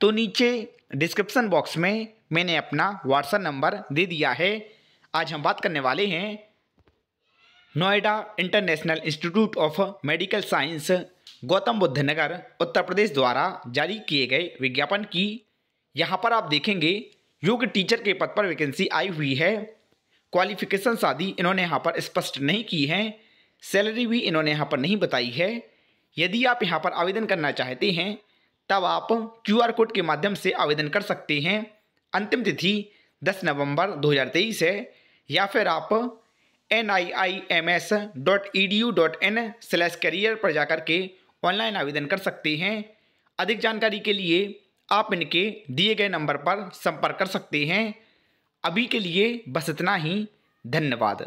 तो नीचे description box में मैंने अपना व्हाट्सएप नंबर दे दिया है आज हम बात करने वाले हैं Noida international institute of medical science Gautam Buddh Nagar Uttar Pradesh द्वारा जारी किए गए विज्ञापन की यहाँ पर आप देखेंगे योग्य टीचर के पद पर वैकेंसी आई हुई है क्वालिफिकेशन शादी इन्होंने यहाँ पर स्पष्ट नहीं की है सैलरी भी इन्होंने यहाँ पर नहीं बताई है यदि आप यहाँ पर आवेदन करना चाहते हैं तब आप क्यू आर कोड के माध्यम से आवेदन कर सकते हैं अंतिम तिथि 10 नवंबर 2023 है या फिर आप N I I M S dot E D U dot in slash career पर जाकर के ऑनलाइन आवेदन कर सकते हैं अधिक जानकारी के लिए आप इनके दिए गए नंबर पर संपर्क कर सकते हैं अभी के लिए बस इतना ही धन्यवाद